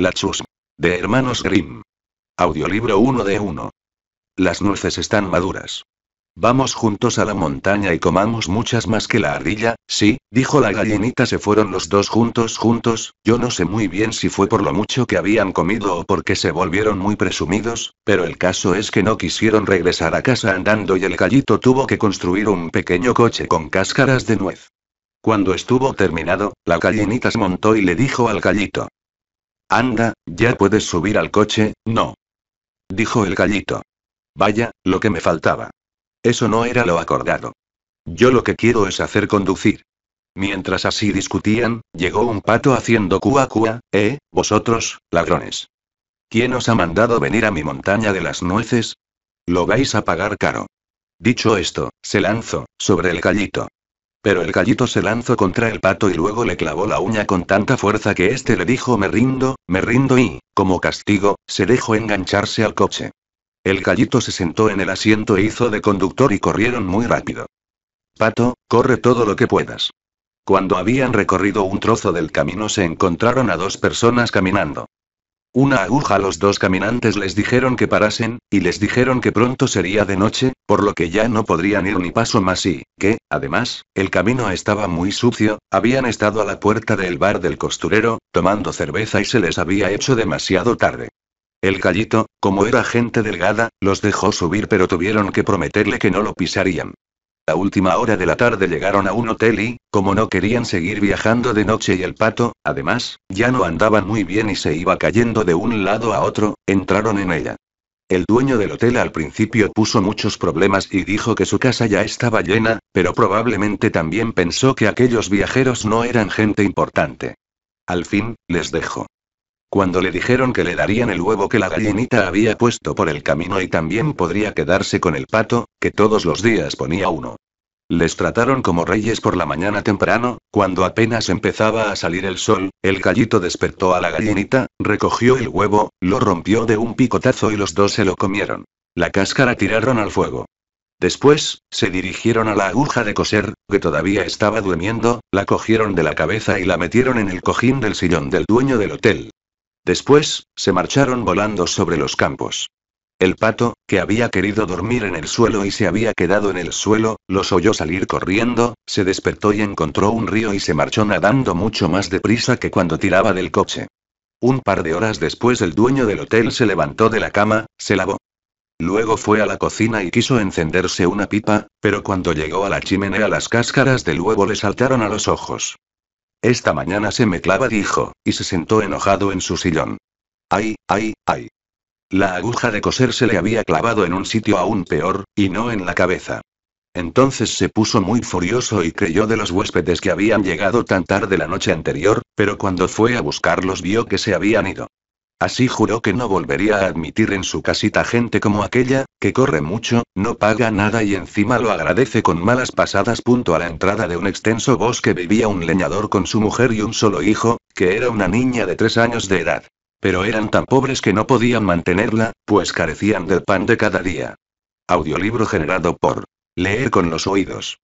La Chus. De Hermanos Grimm. Audiolibro 1 de 1. Las nueces están maduras. Vamos juntos a la montaña y comamos muchas más que la ardilla, sí, dijo la gallinita. Se fueron los dos juntos juntos, yo no sé muy bien si fue por lo mucho que habían comido o porque se volvieron muy presumidos, pero el caso es que no quisieron regresar a casa andando y el gallito tuvo que construir un pequeño coche con cáscaras de nuez. Cuando estuvo terminado, la gallinita se montó y le dijo al gallito, Anda, ya puedes subir al coche, ¿no? Dijo el gallito. Vaya, lo que me faltaba. Eso no era lo acordado. Yo lo que quiero es hacer conducir. Mientras así discutían, llegó un pato haciendo cua cua, eh, vosotros, ladrones. ¿Quién os ha mandado venir a mi montaña de las nueces? Lo vais a pagar caro. Dicho esto, se lanzó sobre el gallito. Pero el gallito se lanzó contra el pato y luego le clavó la uña con tanta fuerza que éste le dijo me rindo, me rindo y, como castigo, se dejó engancharse al coche. El gallito se sentó en el asiento e hizo de conductor y corrieron muy rápido. Pato, corre todo lo que puedas. Cuando habían recorrido un trozo del camino se encontraron a dos personas caminando. Una aguja los dos caminantes les dijeron que parasen, y les dijeron que pronto sería de noche, por lo que ya no podrían ir ni paso más y, que, además, el camino estaba muy sucio, habían estado a la puerta del bar del costurero, tomando cerveza y se les había hecho demasiado tarde. El callito, como era gente delgada, los dejó subir pero tuvieron que prometerle que no lo pisarían la última hora de la tarde llegaron a un hotel y, como no querían seguir viajando de noche y el pato, además, ya no andaban muy bien y se iba cayendo de un lado a otro, entraron en ella. El dueño del hotel al principio puso muchos problemas y dijo que su casa ya estaba llena, pero probablemente también pensó que aquellos viajeros no eran gente importante. Al fin, les dejó. Cuando le dijeron que le darían el huevo que la gallinita había puesto por el camino y también podría quedarse con el pato, que todos los días ponía uno. Les trataron como reyes por la mañana temprano, cuando apenas empezaba a salir el sol, el gallito despertó a la gallinita, recogió el huevo, lo rompió de un picotazo y los dos se lo comieron. La cáscara tiraron al fuego. Después, se dirigieron a la aguja de coser, que todavía estaba durmiendo, la cogieron de la cabeza y la metieron en el cojín del sillón del dueño del hotel. Después, se marcharon volando sobre los campos. El pato, que había querido dormir en el suelo y se había quedado en el suelo, los oyó salir corriendo, se despertó y encontró un río y se marchó nadando mucho más deprisa que cuando tiraba del coche. Un par de horas después el dueño del hotel se levantó de la cama, se lavó. Luego fue a la cocina y quiso encenderse una pipa, pero cuando llegó a la chimenea las cáscaras del huevo le saltaron a los ojos. Esta mañana se me clava, dijo, y se sentó enojado en su sillón. Ay, ay, ay. La aguja de coser se le había clavado en un sitio aún peor, y no en la cabeza. Entonces se puso muy furioso y creyó de los huéspedes que habían llegado tan tarde la noche anterior, pero cuando fue a buscarlos vio que se habían ido. Así juró que no volvería a admitir en su casita gente como aquella, que corre mucho, no paga nada y encima lo agradece con malas pasadas. Punto a la entrada de un extenso bosque vivía un leñador con su mujer y un solo hijo, que era una niña de tres años de edad. Pero eran tan pobres que no podían mantenerla, pues carecían del pan de cada día. Audiolibro generado por Leer con los oídos.